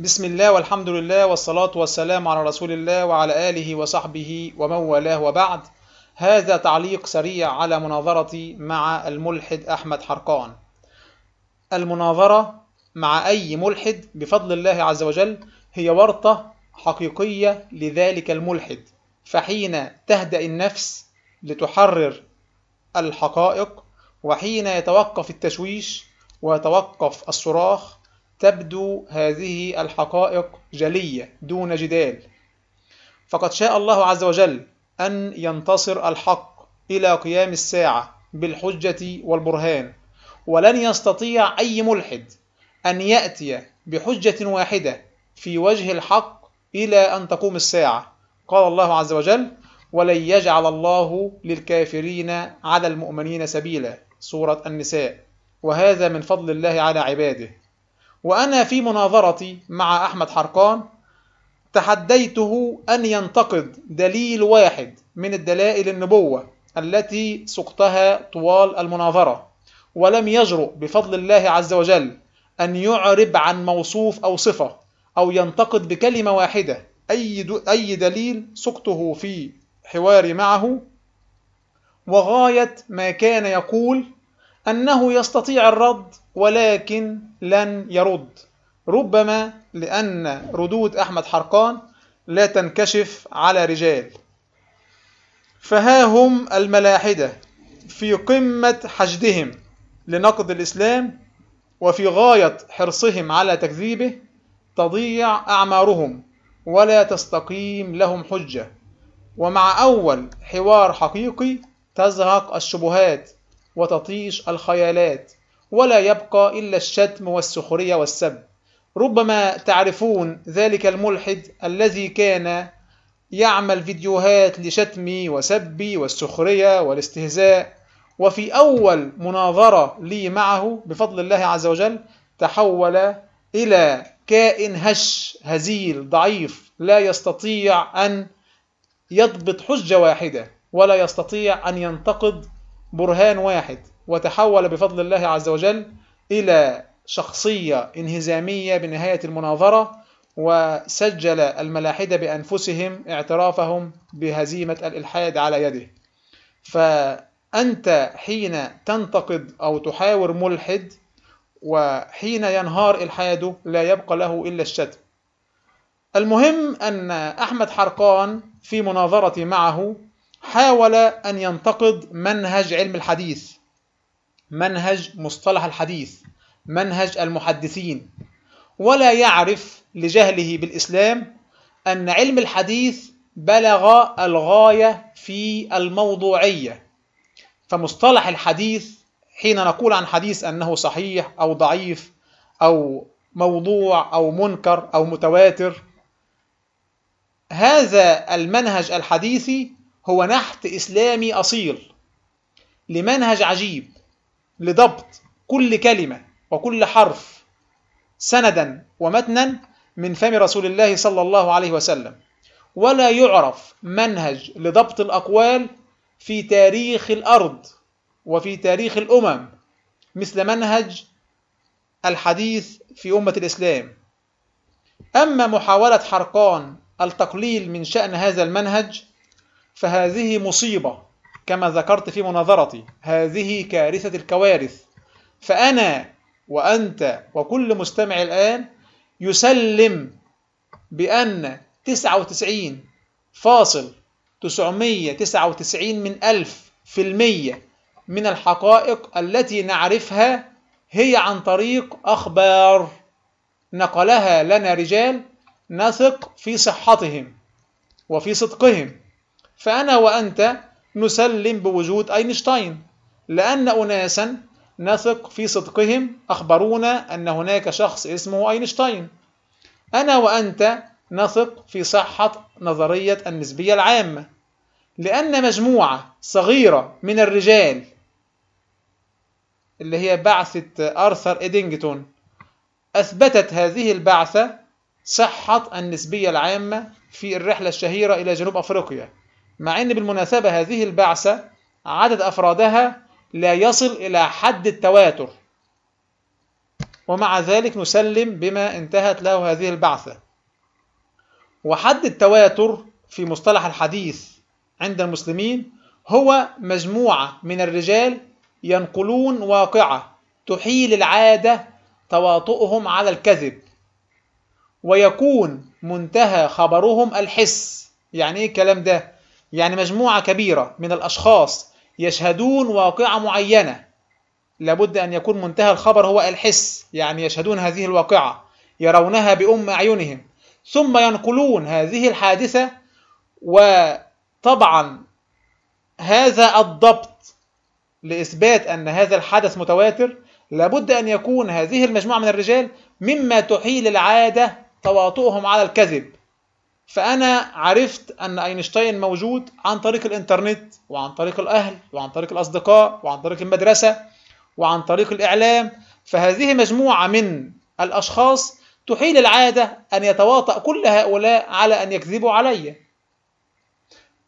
بسم الله والحمد لله والصلاة والسلام على رسول الله وعلى آله وصحبه ومن والاه وبعد هذا تعليق سريع على مناظرتي مع الملحد أحمد حرقان المناظرة مع أي ملحد بفضل الله عز وجل هي ورطة حقيقية لذلك الملحد فحين تهدأ النفس لتحرر الحقائق وحين يتوقف التشويش ويتوقف الصراخ تبدو هذه الحقائق جلية دون جدال فقد شاء الله عز وجل أن ينتصر الحق إلى قيام الساعة بالحجة والبرهان ولن يستطيع أي ملحد أن يأتي بحجة واحدة في وجه الحق إلى أن تقوم الساعة قال الله عز وجل ولن يجعل الله للكافرين على المؤمنين سبيلا سورة النساء وهذا من فضل الله على عباده وأنا في مناظرتي مع أحمد حرقان تحديته أن ينتقد دليل واحد من الدلائل النبوة التي سقتها طوال المناظرة ولم يجرؤ بفضل الله عز وجل أن يعرب عن موصوف أو صفة أو ينتقد بكلمة واحدة أي, أي دليل سقته في حواري معه وغاية ما كان يقول أنه يستطيع الرد ولكن لن يرد ربما لأن ردود أحمد حرقان لا تنكشف على رجال فها هم الملاحدة في قمة حشدهم لنقد الإسلام وفي غاية حرصهم على تكذيبه تضيع أعمارهم ولا تستقيم لهم حجة ومع أول حوار حقيقي تزهق الشبهات وتطيش الخيالات ولا يبقى إلا الشتم والسخرية والسب ربما تعرفون ذلك الملحد الذي كان يعمل فيديوهات لشتمي وسبي والسخرية والاستهزاء وفي أول مناظرة لي معه بفضل الله عز وجل تحول إلى كائن هش هزيل ضعيف لا يستطيع أن يضبط حجة واحدة ولا يستطيع أن ينتقد برهان واحد وتحول بفضل الله عز وجل إلى شخصية انهزامية بنهاية المناظرة وسجل الملاحدة بأنفسهم اعترافهم بهزيمة الإلحاد على يده فأنت حين تنتقد أو تحاور ملحد وحين ينهار إلحاده لا يبقى له إلا الشتم المهم أن أحمد حرقان في مناظرة معه حاول أن ينتقد منهج علم الحديث منهج مصطلح الحديث منهج المحدثين ولا يعرف لجهله بالإسلام أن علم الحديث بلغ الغاية في الموضوعية فمصطلح الحديث حين نقول عن حديث أنه صحيح أو ضعيف أو موضوع أو منكر أو متواتر هذا المنهج الحديثي هو نحت إسلامي أصيل لمنهج عجيب لضبط كل كلمة وكل حرف سندا ومتنا من فم رسول الله صلى الله عليه وسلم ولا يعرف منهج لضبط الأقوال في تاريخ الأرض وفي تاريخ الأمم مثل منهج الحديث في أمة الإسلام أما محاولة حرقان التقليل من شأن هذا المنهج فهذه مصيبة كما ذكرت في مناظرتي هذه كارثة الكوارث فأنا وأنت وكل مستمع الآن يسلم بأن 99 فاصل 999 من ألف في المية من الحقائق التي نعرفها هي عن طريق أخبار نقلها لنا رجال نثق في صحتهم وفي صدقهم فأنا وأنت نسلم بوجود أينشتاين لأن أناسا نثق في صدقهم أخبرونا أن هناك شخص اسمه أينشتاين أنا وأنت نثق في صحة نظرية النسبية العامة لأن مجموعة صغيرة من الرجال اللي هي بعثة أرثر إدينجتون أثبتت هذه البعثة صحة النسبية العامة في الرحلة الشهيرة إلى جنوب أفريقيا مع ان بالمناسبه هذه البعثه عدد افرادها لا يصل الى حد التواتر ومع ذلك نسلم بما انتهت له هذه البعثه وحد التواتر في مصطلح الحديث عند المسلمين هو مجموعه من الرجال ينقلون واقعه تحيل العاده تواطؤهم على الكذب ويكون منتهى خبرهم الحس يعني ايه الكلام ده يعني مجموعة كبيرة من الأشخاص يشهدون واقعة معينة لابد أن يكون منتهى الخبر هو الحس يعني يشهدون هذه الواقعة يرونها بأم أعينهم ثم ينقلون هذه الحادثة وطبعا هذا الضبط لإثبات أن هذا الحدث متواتر لابد أن يكون هذه المجموعة من الرجال مما تحيل العادة تواطؤهم على الكذب فأنا عرفت أن أينشتاين موجود عن طريق الإنترنت وعن طريق الأهل وعن طريق الأصدقاء وعن طريق المدرسة وعن طريق الإعلام فهذه مجموعة من الأشخاص تحيل العادة أن يتواطأ كل هؤلاء على أن يكذبوا علي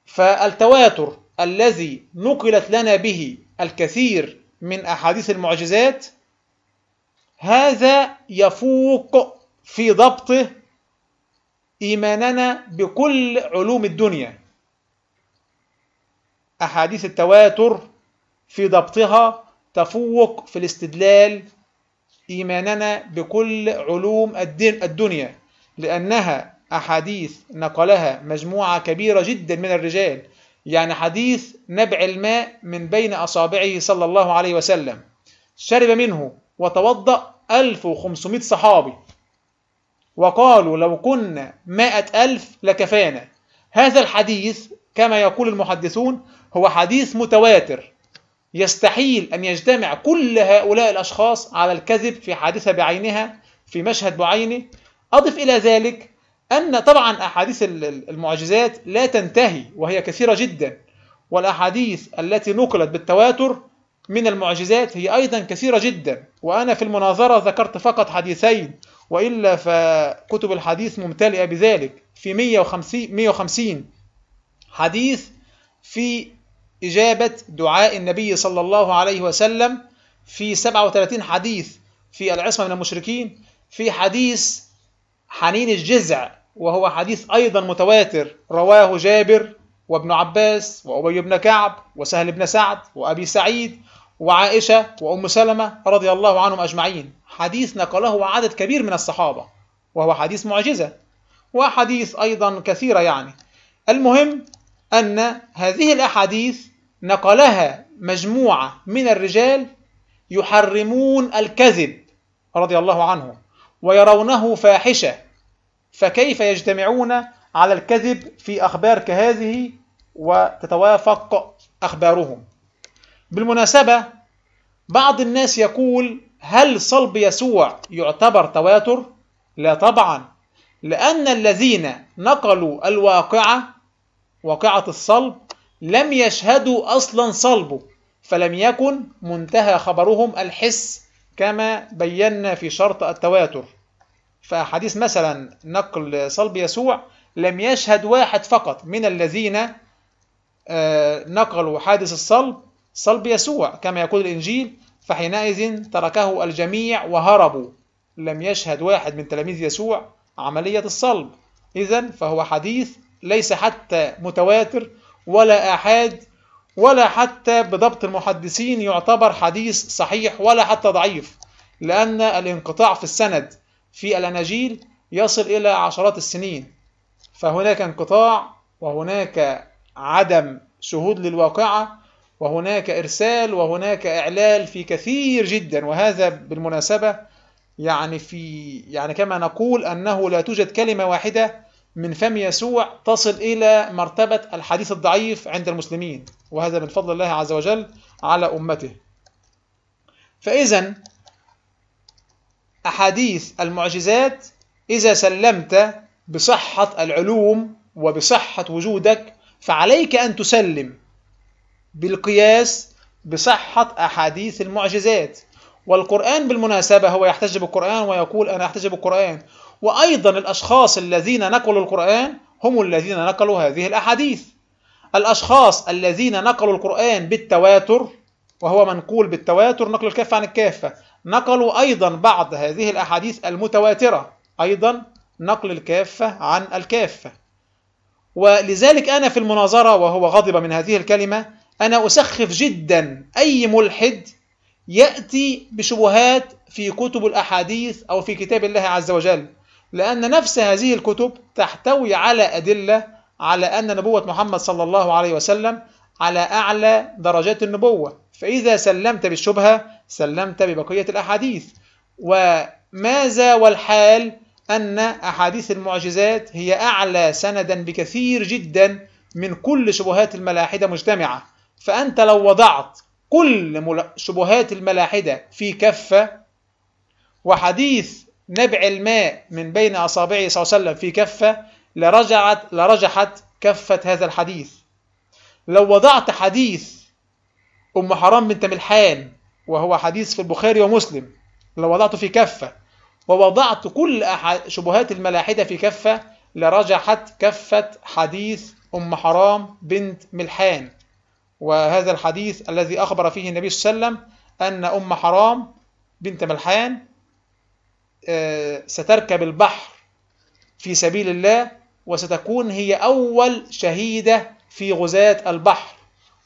فالتواتر الذي نقلت لنا به الكثير من أحاديث المعجزات هذا يفوق في ضبطه إيماننا بكل علوم الدنيا أحاديث التواتر في ضبطها تفوق في الاستدلال إيماننا بكل علوم الدنيا لأنها أحاديث نقلها مجموعة كبيرة جدا من الرجال يعني حديث نبع الماء من بين أصابعه صلى الله عليه وسلم شرب منه وتوضأ 1500 صحابي وقالوا لو كنا مائة ألف لكفانا هذا الحديث كما يقول المحدثون هو حديث متواتر يستحيل أن يجتمع كل هؤلاء الأشخاص على الكذب في حادثة بعينها في مشهد بعينه أضف إلى ذلك أن طبعا أحاديث المعجزات لا تنتهي وهي كثيرة جدا والأحاديث التي نقلت بالتواتر من المعجزات هي أيضا كثيرة جدا وأنا في المناظرة ذكرت فقط حديثين وإلا فكتب الحديث ممتلئة بذلك في 150, 150 حديث في إجابة دعاء النبي صلى الله عليه وسلم في 37 حديث في العصمة من المشركين في حديث حنين الجزع وهو حديث أيضا متواتر رواه جابر وابن عباس وأبي بن كعب وسهل بن سعد وأبي سعيد وعائشة وأم سلمة رضي الله عنهم أجمعين حديث نقله عدد كبير من الصحابة وهو حديث معجزة وأحاديث أيضا كثيرة يعني المهم أن هذه الأحاديث نقلها مجموعة من الرجال يحرمون الكذب رضي الله عنه ويرونه فاحشة فكيف يجتمعون على الكذب في أخبار كهذه وتتوافق أخبارهم بالمناسبة بعض الناس يقول هل صلب يسوع يعتبر تواتر؟ لا طبعا لأن الذين نقلوا الواقعة واقعة الصلب لم يشهدوا أصلا صلبه فلم يكن منتهى خبرهم الحس كما بينا في شرط التواتر فحديث مثلا نقل صلب يسوع لم يشهد واحد فقط من الذين آه، نقلوا حادث الصلب صلب يسوع كما يقول الإنجيل فحينئذ تركه الجميع وهربوا لم يشهد واحد من تلاميذ يسوع عملية الصلب إذا فهو حديث ليس حتى متواتر ولا آحاد ولا حتى بضبط المحدثين يعتبر حديث صحيح ولا حتى ضعيف لأن الانقطاع في السند في الأناجيل يصل إلى عشرات السنين فهناك انقطاع وهناك عدم شهود للواقعة وهناك إرسال وهناك إعلال في كثير جدا وهذا بالمناسبة يعني في يعني كما نقول أنه لا توجد كلمة واحدة من فم يسوع تصل إلى مرتبة الحديث الضعيف عند المسلمين وهذا من فضل الله عز وجل على أمته فإذا أحاديث المعجزات إذا سلمت بصحة العلوم وبصحة وجودك فعليك أن تسلم بالقياس بصحة أحاديث المعجزات والقرآن بالمناسبة هو يحتج بالقرآن ويقول أنا أحتج بالقرآن وأيضا الأشخاص الذين نقلوا القرآن هم الذين نقلوا هذه الأحاديث الأشخاص الذين نقلوا القرآن بالتواتر وهو منقول بالتواتر نقل الكافة عن الكافة نقلوا أيضا بعض هذه الأحاديث المتواترة أيضا نقل الكافة عن الكافة ولذلك أنا في المناظرة وهو غضب من هذه الكلمة أنا أسخف جدا أي ملحد يأتي بشبهات في كتب الأحاديث أو في كتاب الله عز وجل لأن نفس هذه الكتب تحتوي على أدلة على أن نبوة محمد صلى الله عليه وسلم على أعلى درجات النبوة فإذا سلمت بالشبهة سلمت ببقية الأحاديث وماذا والحال أن أحاديث المعجزات هي أعلى سندا بكثير جدا من كل شبهات الملاحدة مجتمعة فأنت لو وضعت كل شبهات الملاحدة في كفة وحديث نبع الماء من بين أصابعه صلى الله عليه وسلم في كفة لرجعت لرجحت كفة هذا الحديث لو وضعت حديث أم حرام بنت ملحان وهو حديث في البخاري ومسلم لو وضعته في كفة ووضعت كل شبهات الملاحدة في كفة لرجحت كفة حديث أم حرام بنت ملحان وهذا الحديث الذي أخبر فيه النبي صلى الله عليه وسلم أن أم حرام بنت ملحان آه، ستركب البحر في سبيل الله وستكون هي أول شهيدة في غزاة البحر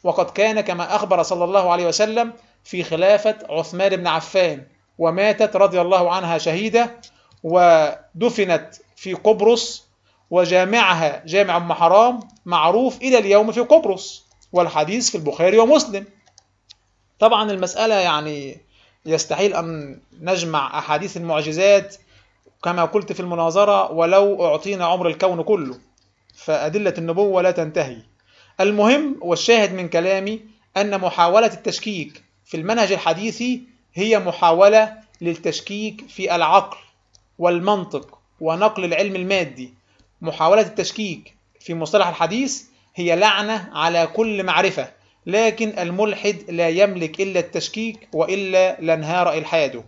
وقد كان كما أخبر صلى الله عليه وسلم في خلافة عثمان بن عفان وماتت رضي الله عنها شهيدة ودفنت في قبرص وجامعها جامع أم حرام معروف إلى اليوم في قبرص والحديث في البخاري ومسلم طبعا المسألة يعني يستحيل أن نجمع أحاديث المعجزات كما قلت في المناظرة ولو أعطينا عمر الكون كله فأدلة النبوة لا تنتهي المهم والشاهد من كلامي أن محاولة التشكيك في المنهج الحديثي هي محاولة للتشكيك في العقل والمنطق ونقل العلم المادي محاولة التشكيك في مصطلح الحديث هي لعنة على كل معرفة لكن الملحد لا يملك إلا التشكيك وإلا لانهار إلحاده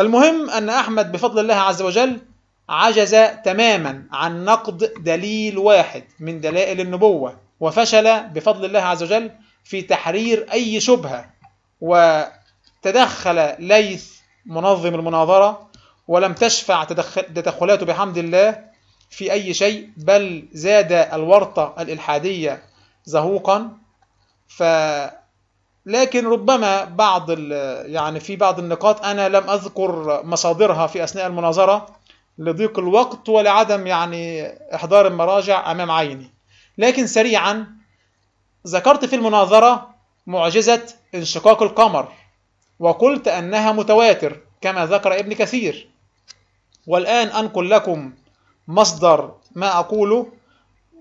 المهم أن أحمد بفضل الله عز وجل عجز تماما عن نقد دليل واحد من دلائل النبوة وفشل بفضل الله عز وجل في تحرير أي شبهة وتدخل ليث منظم المناظرة ولم تشفع تدخلاته بحمد الله في أي شيء بل زاد الورطة الإلحادية زهوقا ف لكن ربما بعض يعني في بعض النقاط أنا لم أذكر مصادرها في أثناء المناظرة لضيق الوقت ولعدم يعني إحضار المراجع أمام عيني لكن سريعا ذكرت في المناظرة معجزة انشقاق القمر وقلت أنها متواتر كما ذكر ابن كثير والآن أنقل لكم مصدر ما أقوله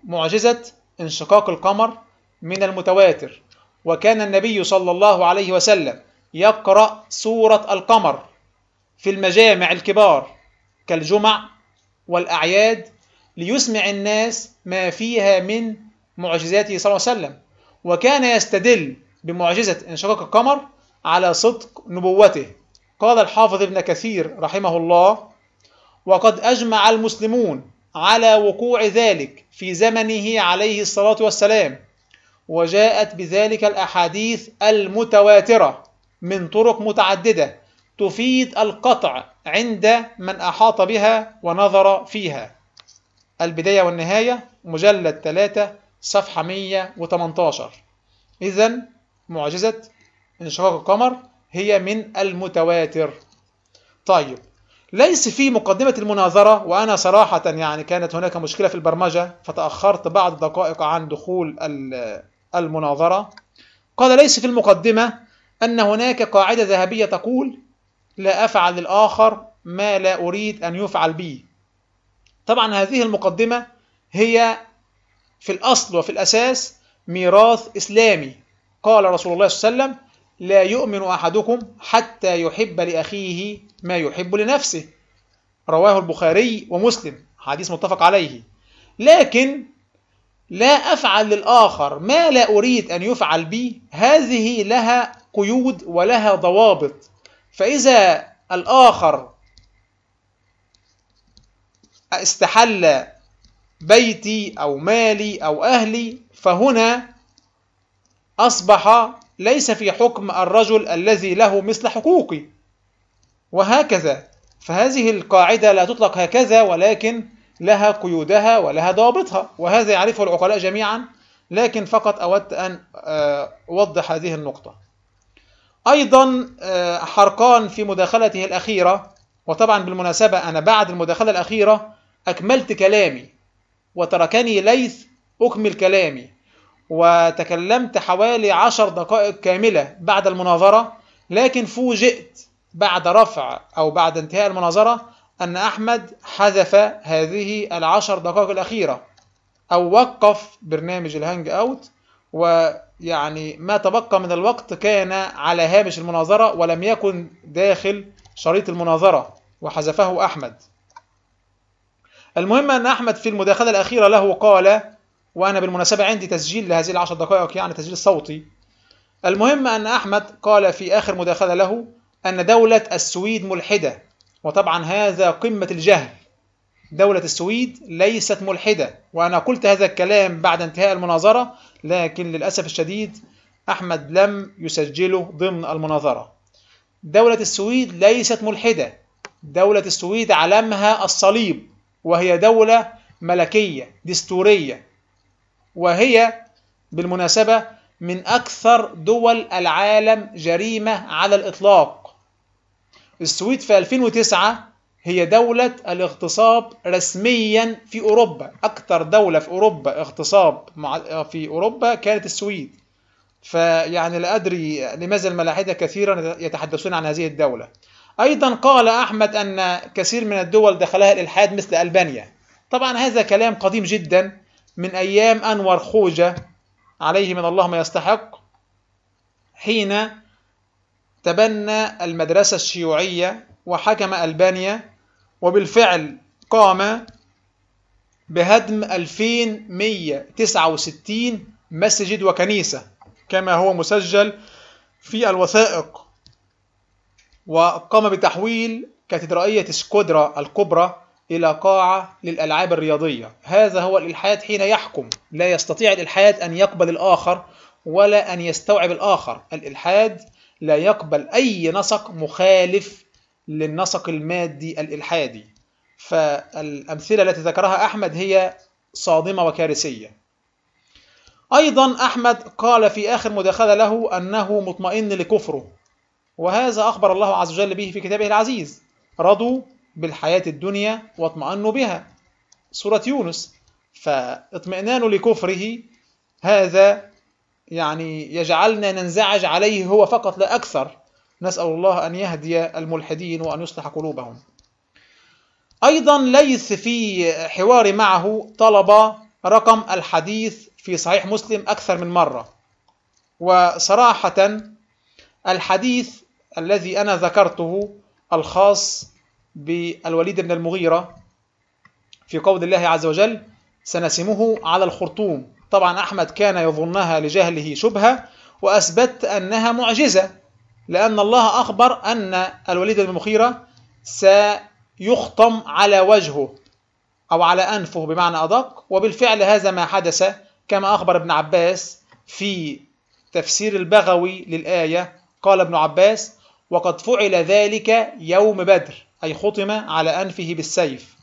معجزة انشقاق القمر من المتواتر وكان النبي صلى الله عليه وسلم يقرأ سورة القمر في المجامع الكبار كالجمع والأعياد ليسمع الناس ما فيها من معجزاته صلى الله عليه وسلم وكان يستدل بمعجزة انشقاق القمر على صدق نبوته قال الحافظ ابن كثير رحمه الله وقد أجمع المسلمون على وقوع ذلك في زمنه عليه الصلاة والسلام وجاءت بذلك الأحاديث المتواترة من طرق متعددة تفيد القطع عند من أحاط بها ونظر فيها البداية والنهاية مجلد 3 صفحة 118 إذا معجزة انشقاق القمر هي من المتواتر طيب ليس في مقدمة المناظرة وأنا صراحة يعني كانت هناك مشكلة في البرمجة فتأخرت بعض دقائق عن دخول المناظرة قال ليس في المقدمة أن هناك قاعدة ذهبية تقول لا أفعل للآخر ما لا أريد أن يفعل بي طبعا هذه المقدمة هي في الأصل وفي الأساس ميراث إسلامي قال رسول الله صلى الله عليه وسلم لا يؤمن أحدكم حتى يحب لأخيه ما يحب لنفسه رواه البخاري ومسلم حديث متفق عليه لكن لا أفعل للآخر ما لا أريد أن يفعل بي هذه لها قيود ولها ضوابط فإذا الآخر استحل بيتي أو مالي أو أهلي فهنا أصبح ليس في حكم الرجل الذي له مثل حقوقي وهكذا فهذه القاعدة لا تطلق هكذا ولكن لها قيودها ولها ضوابطها وهذا يعرفه العقلاء جميعا لكن فقط أود أن آه، أوضح هذه النقطة أيضا آه، حرقان في مداخلته الأخيرة وطبعا بالمناسبة أنا بعد المداخلة الأخيرة أكملت كلامي وتركني ليث أكمل كلامي وتكلمت حوالي عشر دقائق كاملة بعد المناظرة لكن فوجئت بعد رفع أو بعد انتهاء المناظرة أن أحمد حذف هذه العشر دقائق الأخيرة أو وقف برنامج الهانج أوت ويعني ما تبقى من الوقت كان على هامش المناظرة ولم يكن داخل شريط المناظرة وحذفه أحمد المهم أن أحمد في المداخلة الأخيرة له قال وأنا بالمناسبة عندي تسجيل لهذه العشر دقائق يعني تسجيل صوتي المهم أن أحمد قال في آخر مداخلة له أن دولة السويد ملحدة وطبعا هذا قمة الجهل دولة السويد ليست ملحدة وأنا قلت هذا الكلام بعد انتهاء المناظرة لكن للأسف الشديد أحمد لم يسجله ضمن المناظرة دولة السويد ليست ملحدة دولة السويد علمها الصليب وهي دولة ملكية دستورية وهي بالمناسبة من أكثر دول العالم جريمة على الإطلاق السويد في 2009 هي دولة الاغتصاب رسميا في أوروبا أكثر دولة في أوروبا اغتصاب في أوروبا كانت السويد فيعني لا أدري لماذا الملاحدة كثيرا يتحدثون عن هذه الدولة أيضا قال أحمد أن كثير من الدول دخلها الإلحاد مثل ألبانيا طبعا هذا كلام قديم جدا من أيام أنور خوجة عليه من الله ما يستحق حين تبنى المدرسة الشيوعية وحكم ألبانيا وبالفعل قام بهدم 2169 مسجد وكنيسة كما هو مسجل في الوثائق وقام بتحويل كاتدرائية سكودرا الكبرى إلى قاعة للألعاب الرياضية هذا هو الإلحاد حين يحكم لا يستطيع الإلحاد أن يقبل الآخر ولا أن يستوعب الآخر الإلحاد لا يقبل أي نسق مخالف للنسق المادي الإلحادي فالأمثلة التي ذكرها أحمد هي صادمة وكارثية أيضا أحمد قال في آخر مداخلة له أنه مطمئن لكفره وهذا أخبر الله عز وجل به في كتابه العزيز رضوا بالحياة الدنيا واطمأنوا بها سورة يونس فاطمئنان لكفره هذا يعني يجعلنا ننزعج عليه هو فقط لا أكثر نسأل الله أن يهدي الملحدين وأن يصلح قلوبهم أيضا ليث في حوار معه طلب رقم الحديث في صحيح مسلم أكثر من مرة وصراحة الحديث الذي أنا ذكرته الخاص بالوليد بن المغيرة في قول الله عز وجل سنسمه على الخرطوم طبعا أحمد كان يظنها لجهله شبهة وأثبت أنها معجزة لأن الله أخبر أن الوليد بن المغيرة سيخطم على وجهه أو على أنفه بمعنى أدق وبالفعل هذا ما حدث كما أخبر ابن عباس في تفسير البغوي للآية قال ابن عباس وقد فعل ذلك يوم بدر أي خطم على أنفه بالسيف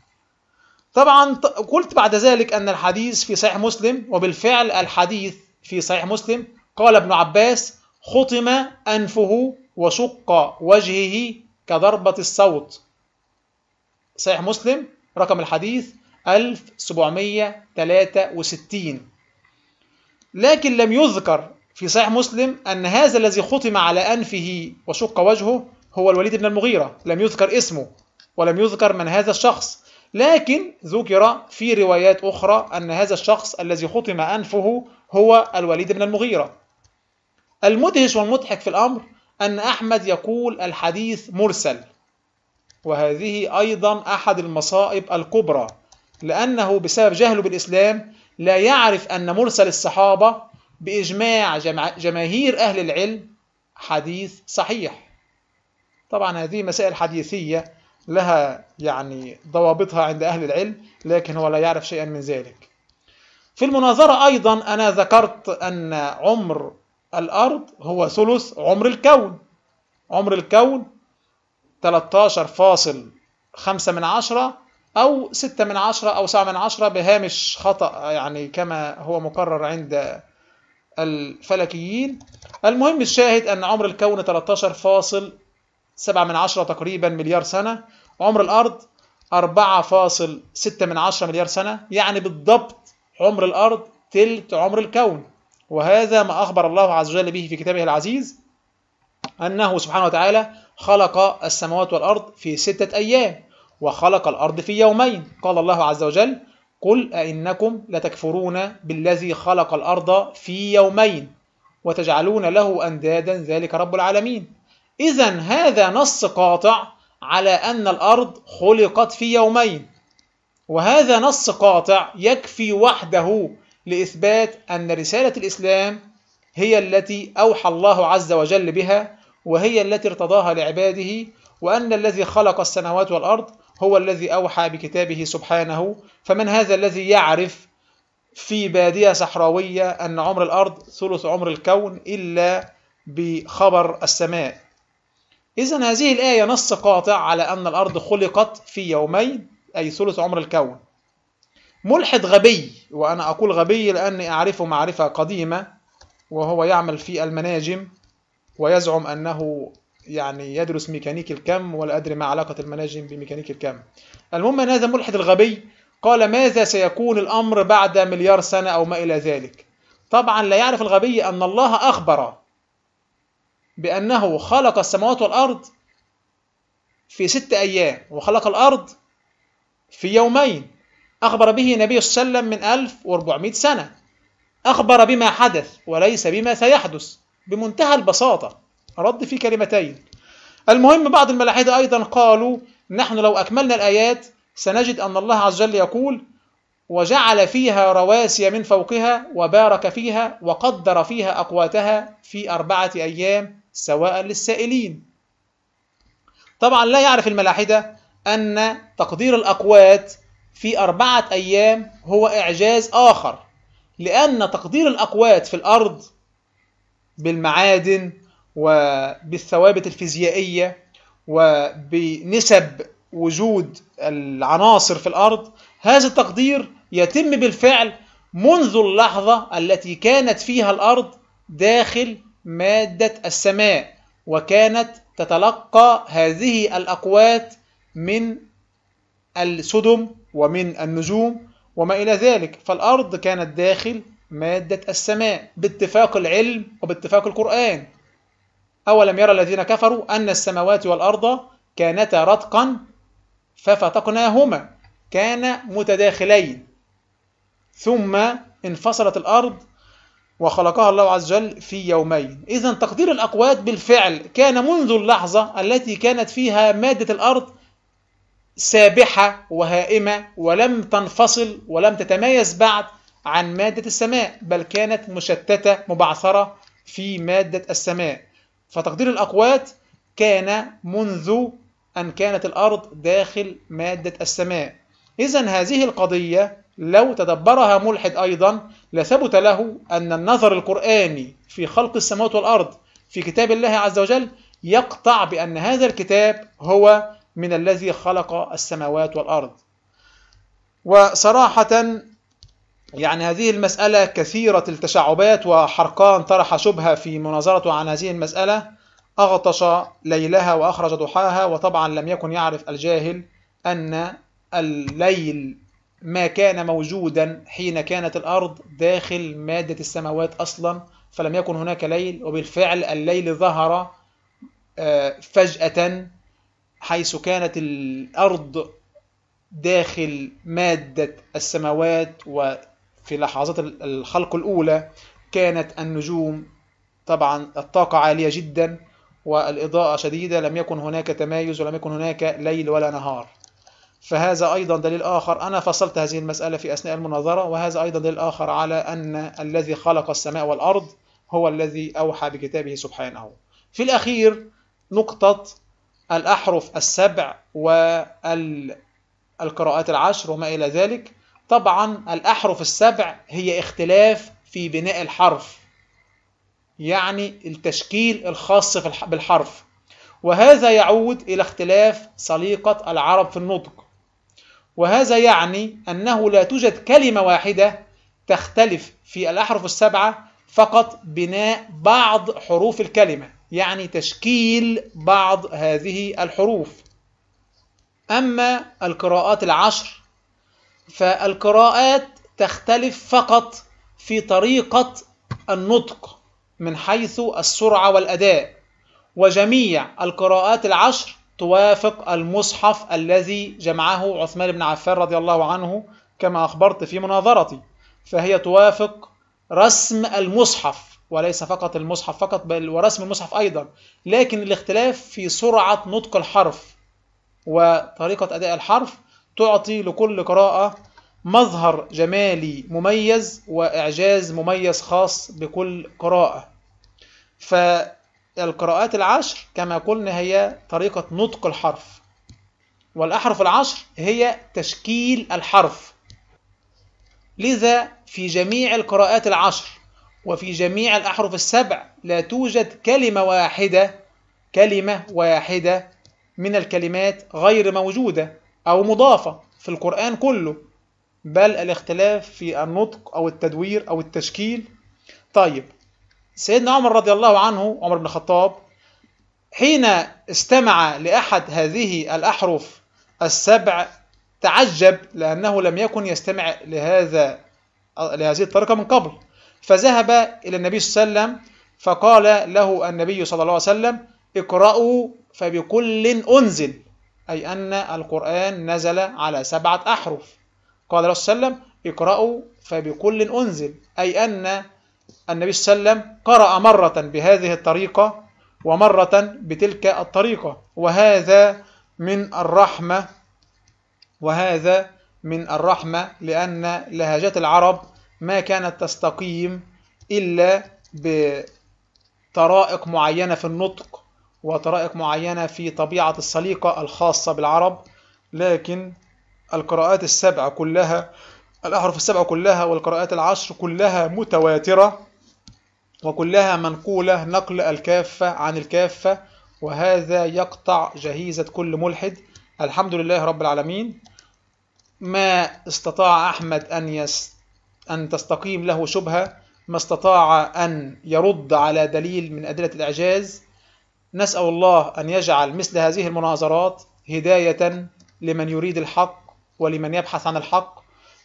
طبعا قلت بعد ذلك أن الحديث في صحيح مسلم وبالفعل الحديث في صحيح مسلم قال ابن عباس خطم أنفه وشق وجهه كضربة الصوت صحيح مسلم رقم الحديث 1763 لكن لم يذكر في صحيح مسلم أن هذا الذي ختم على أنفه وشق وجهه هو الوليد بن المغيرة لم يذكر اسمه ولم يذكر من هذا الشخص لكن ذكر في روايات أخرى أن هذا الشخص الذي خطم أنفه هو الوليد بن المغيرة المدهش والمضحك في الأمر أن أحمد يقول الحديث مرسل وهذه أيضا أحد المصائب الكبرى لأنه بسبب جهله بالإسلام لا يعرف أن مرسل الصحابة بإجماع جماهير أهل العلم حديث صحيح طبعا هذه مسائل حديثية لها يعني ضوابطها عند أهل العلم لكن هو لا يعرف شيئا من ذلك في المناظرة أيضا أنا ذكرت أن عمر الأرض هو ثلث عمر الكون عمر الكون 13.5 من عشرة أو 6 من عشرة أو 7 من عشرة بهامش خطأ يعني كما هو مقرر عند الفلكيين المهم الشاهد أن عمر الكون سبعة من عشرة تقريبا مليار سنة عمر الأرض أربعة فاصل ستة من عشرة مليار سنة يعني بالضبط عمر الأرض تلت عمر الكون وهذا ما أخبر الله عز وجل به في كتابه العزيز أنه سبحانه وتعالى خلق السماوات والأرض في ستة أيام وخلق الأرض في يومين قال الله عز وجل قل أئنكم لتكفرون بالذي خلق الأرض في يومين وتجعلون له أندادا ذلك رب العالمين إذا هذا نص قاطع على أن الأرض خلقت في يومين وهذا نص قاطع يكفي وحده لإثبات أن رسالة الإسلام هي التي أوحى الله عز وجل بها وهي التي ارتضاها لعباده وأن الذي خلق السماوات والأرض هو الذي أوحى بكتابه سبحانه فمن هذا الذي يعرف في بادية صحراوية أن عمر الأرض ثلث عمر الكون إلا بخبر السماء إذا هذه الآية نص قاطع على أن الأرض خلقت في يومين أي ثلث عمر الكون ملحد غبي وأنا أقول غبي لأني أعرفه معرفة قديمة وهو يعمل في المناجم ويزعم أنه يعني يدرس ميكانيك الكم ولا أدري ما علاقة المناجم بميكانيك الكم المهم أن هذا الملحد الغبي قال ماذا سيكون الأمر بعد مليار سنة أو ما إلى ذلك طبعا لا يعرف الغبي أن الله أخبر بأنه خلق السماوات والأرض في ست أيام وخلق الأرض في يومين أخبر به النبي صلى الله عليه وسلم من 1400 سنة أخبر بما حدث وليس بما سيحدث بمنتهى البساطة رد في كلمتين المهم بعض الملاحدة أيضا قالوا نحن لو أكملنا الآيات سنجد أن الله عز وجل يقول وجعل فيها رواسي من فوقها وبارك فيها وقدر فيها أقواتها في أربعة أيام سواء للسائلين طبعا لا يعرف الملاحدة أن تقدير الأقوات في أربعة أيام هو إعجاز آخر لأن تقدير الأقوات في الأرض بالمعادن وبالثوابت الفيزيائية وبنسب وجود العناصر في الأرض هذا التقدير يتم بالفعل منذ اللحظة التي كانت فيها الأرض داخل مادة السماء وكانت تتلقى هذه الأقوات من السدم ومن النجوم وما إلى ذلك فالأرض كانت داخل مادة السماء باتفاق العلم وباتفاق القرآن أولم يرى الذين كفروا أن السماوات والأرض كانتا رتقا ففتقناهما كان متداخلين ثم انفصلت الأرض وخلقها الله عز وجل في يومين إذا تقدير الأقوات بالفعل كان منذ اللحظة التي كانت فيها مادة الأرض سابحة وهائمة ولم تنفصل ولم تتميز بعد عن مادة السماء بل كانت مشتتة مبعثرة في مادة السماء فتقدير الأقوات كان منذ أن كانت الأرض داخل مادة السماء إذا هذه القضية لو تدبرها ملحد أيضا لثبت له أن النظر القرآني في خلق السماوات والأرض في كتاب الله عز وجل يقطع بأن هذا الكتاب هو من الذي خلق السماوات والأرض وصراحة يعني هذه المسألة كثيرة التشعبات وحرقان طرح شبهة في مناظرته عن هذه المسألة أغطش ليلها وأخرج ضحاها وطبعا لم يكن يعرف الجاهل أن الليل ما كان موجودا حين كانت الأرض داخل مادة السماوات أصلا فلم يكن هناك ليل وبالفعل الليل ظهر آه، فجأة حيث كانت الأرض داخل مادة السماوات وفي لحظات الخلق الأولى كانت النجوم طبعا الطاقة عالية جدا والإضاءة شديدة لم يكن هناك تمايز ولم يكن هناك ليل ولا نهار فهذا أيضا دليل آخر أنا فصلت هذه المسألة في أثناء المناظرة وهذا أيضا دليل آخر على أن الذي خلق السماء والأرض هو الذي أوحى بكتابه سبحانه في الأخير نقطة الأحرف السبع والقراءات العشر وما إلى ذلك طبعا الأحرف السبع هي اختلاف في بناء الحرف يعني التشكيل الخاص بالحرف وهذا يعود إلى اختلاف سليقة العرب في النطق وهذا يعني أنه لا توجد كلمة واحدة تختلف في الأحرف السبعة فقط بناء بعض حروف الكلمة يعني تشكيل بعض هذه الحروف أما القراءات العشر فالقراءات تختلف فقط في طريقة النطق من حيث السرعة والأداء وجميع القراءات العشر توافق المصحف الذي جمعه عثمان بن عفان رضي الله عنه كما أخبرت في مناظرتي فهي توافق رسم المصحف وليس فقط المصحف فقط بل ورسم المصحف أيضا لكن الاختلاف في سرعة نطق الحرف وطريقة أداء الحرف تعطي لكل قراءة مظهر جمالي مميز وإعجاز مميز خاص بكل قراءة ف القراءات العشر كما قلنا هي طريقة نطق الحرف والأحرف العشر هي تشكيل الحرف لذا في جميع القراءات العشر وفي جميع الأحرف السبع لا توجد كلمة واحدة كلمة واحدة من الكلمات غير موجودة أو مضافة في القرآن كله بل الاختلاف في النطق أو التدوير أو التشكيل طيب سيدنا عمر رضي الله عنه عمر بن الخطاب حين استمع لأحد هذه الأحرف السبع تعجب لأنه لم يكن يستمع لهذا لهذه الطريقة من قبل فذهب إلى النبي صلى الله عليه وسلم فقال له النبي صلى الله عليه وسلم اقرأوا فبكل أنزل أي أن القرآن نزل على سبعة أحرف قال صلى الله عليه وسلم اقرأوا فبكل أنزل أي أن النبي صلى الله عليه وسلم قرأ مرة بهذه الطريقة ومرة بتلك الطريقة وهذا من الرحمة وهذا من الرحمة لأن لهجات العرب ما كانت تستقيم إلا بطرائق معينة في النطق وطرائق معينة في طبيعة السليقة الخاصة بالعرب لكن القراءات السبعة كلها الأحرف السبعة كلها والقراءات العشر كلها متواترة وكلها منقولة نقل الكافة عن الكافة وهذا يقطع جهيزة كل ملحد الحمد لله رب العالمين ما استطاع أحمد أن يس أن تستقيم له شبهة ما استطاع أن يرد على دليل من أدلة الإعجاز نسأل الله أن يجعل مثل هذه المناظرات هداية لمن يريد الحق ولمن يبحث عن الحق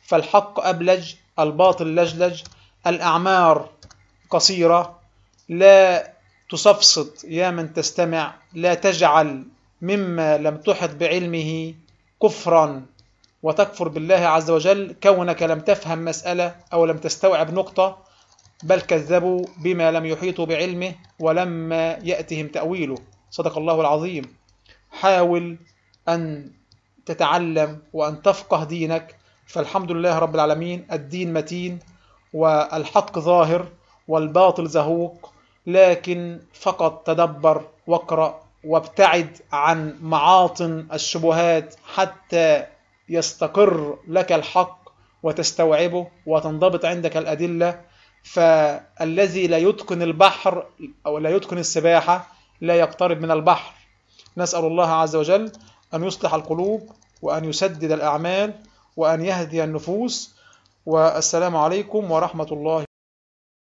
فالحق أبلج الباطل لجلج الأعمار قصيرة لا تصفصط يا من تستمع لا تجعل مما لم تحط بعلمه كفرا وتكفر بالله عز وجل كونك لم تفهم مسألة أو لم تستوعب نقطة بل كذبوا بما لم يحيطوا بعلمه ولما يأتهم تأويله صدق الله العظيم حاول أن تتعلم وأن تفقه دينك فالحمد لله رب العالمين الدين متين والحق ظاهر والباطل زهوق لكن فقط تدبر واقرأ وابتعد عن معاطن الشبهات حتى يستقر لك الحق وتستوعبه وتنضبط عندك الأدلة فالذي لا يتقن البحر أو لا يتقن السباحة لا يقترب من البحر نسأل الله عز وجل أن يصلح القلوب وأن يسدد الأعمال وأن يهدي النفوس والسلام عليكم ورحمة الله